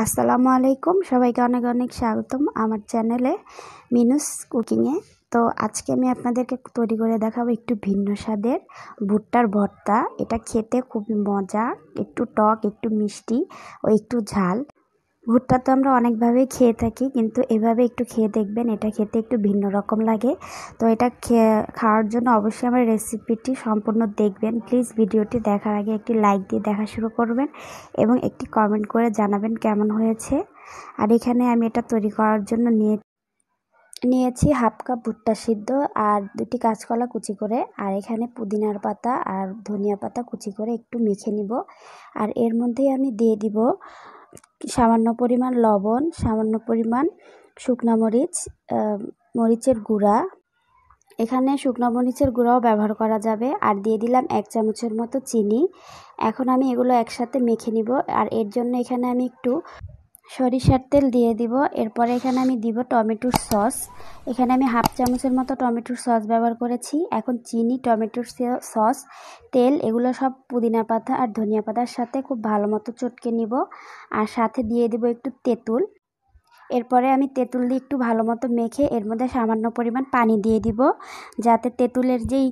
আসসালামু আলাইকুম সবাইকে অনেক অনেক স্বাগতম আমার চ্যানেলে মিনুস কুকিংয়ে তো আজকে আমি আপনাদেরকে তৈরি করে দেখাবো একটু ভিন্ন স্বাদের ভুট্টার ভর্তা এটা খেতে খুবই মজা একটু টক একটু মিষ্টি ও একটু ঝাল ভুট্টা তো আমরা অনেকভাবেই খেয়ে থাকি কিন্তু এভাবে একটু খেয়ে দেখবেন এটা খেতে একটু ভিন্ন রকম লাগে তো এটা খাওয়ার জন্য অবশ্যই আমার রেসিপিটি সম্পূর্ণ দেখবেন প্লিজ ভিডিওটি দেখার আগে একটি লাইক দিয়ে দেখা শুরু করবেন এবং একটি কমেন্ট করে জানাবেন কেমন হয়েছে আর এখানে আমি এটা তৈরি করার জন্য নিয়ে নিয়েছি হাফ কাপ ভুট্টা সিদ্ধ আর দুটি কাঁচকলা কুচি করে আর এখানে পুদিনার পাতা আর ধনিয়া পাতা কুচি করে একটু মেখে নিব আর এর মধ্যেই আমি দিয়ে দিব সামান্য পরিমাণ লবণ সামান্য পরিমাণ শুকনা মরিচ মরিচের গুঁড়া এখানে শুকনো মরিচের গুঁড়াও ব্যবহার করা যাবে আর দিয়ে দিলাম এক চামচের মতো চিনি এখন আমি এগুলো একসাথে মেখে নিব আর এর জন্য এখানে আমি একটু সরিষার তেল দিয়ে দিব এরপরে এখানে আমি দিব টমেটোর সস এখানে আমি হাফ চামচের মতো টমেটোর সস ব্যবহার করেছি এখন চিনি টমেটোর সস তেল এগুলো সব পুদিনা পাতা আর ধনিয়া পাতার সাথে খুব ভালো মতো চটকে নিব আর সাথে দিয়ে দিব একটু তেঁতুল এরপরে আমি তেঁতুল দিয়ে একটু ভালো মতো মেখে এর মধ্যে সামান্য পরিমাণ পানি দিয়ে দিব যাতে তেঁতুলের যেই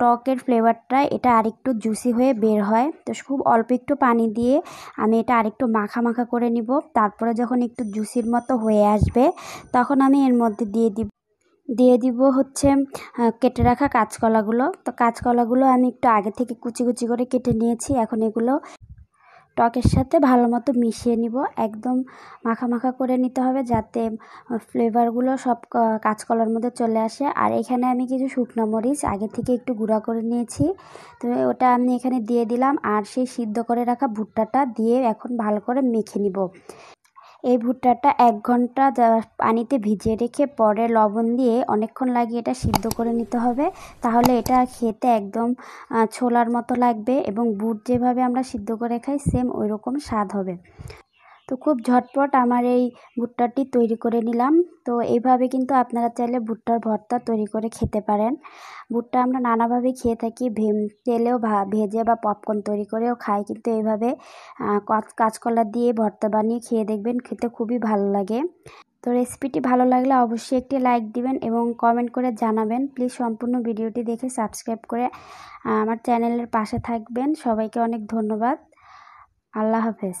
টকের ফ্লেভারটা এটা আরেকটু জুসি হয়ে বের হয় তো খুব অল্প একটু পানি দিয়ে আমি এটা আরেকটু মাখা মাখা করে নিব তারপরে যখন একটু জুসির মতো হয়ে আসবে তখন আমি এর মধ্যে দিয়ে দিব দিয়ে দিব হচ্ছে কেটে রাখা কাঁচকলাগুলো তো কাঁচকলাগুলো আমি একটু আগে থেকে কুচি কুচি করে কেটে নিয়েছি এখন এগুলো টকের সাথে ভালো মতো মিশিয়ে নিব একদম মাখা মাখা করে নিতে হবে যাতে ফ্লেভারগুলো সব কাঁচকলার মধ্যে চলে আসে আর এখানে আমি কিছু শুকনো মরিচ আগে থেকে একটু গুঁড়া করে নিয়েছি তো ওটা আমি এখানে দিয়ে দিলাম আর সেই সিদ্ধ করে রাখা ভুট্টাটা দিয়ে এখন ভালো করে মেখে নিব এই ভুট্টাটা এক ঘন্টা পানিতে ভিজিয়ে রেখে পরে লবণ দিয়ে অনেকক্ষণ লাগিয়ে এটা সিদ্ধ করে নিতে হবে তাহলে এটা খেতে একদম ছোলার মতো লাগবে এবং বুট যেভাবে আমরা সিদ্ধ করে খাই সেম ওই রকম স্বাদ হবে তো খুব ঝটপট আমার এই ভুট্টাটি তৈরি করে নিলাম তো এইভাবে কিন্তু আপনারা চাইলে ভুট্টার ভর্তা তৈরি করে খেতে পারেন ভুট্টা আমরা নানাভাবে খেয়ে থাকি ভেম তেলেও ভেজে বা পপকর্ন তৈরি করেও খাই কিন্তু এইভাবে কাঁচকলা দিয়ে ভর্তা বানিয়ে খেয়ে দেখবেন খেতে খুবই ভালো লাগে তো রেসিপিটি ভালো লাগলে অবশ্যই একটি লাইক দিবেন এবং কমেন্ট করে জানাবেন প্লিজ সম্পূর্ণ ভিডিওটি দেখে সাবস্ক্রাইব করে আমার চ্যানেলের পাশে থাকবেন সবাইকে অনেক ধন্যবাদ আল্লাহ হাফেজ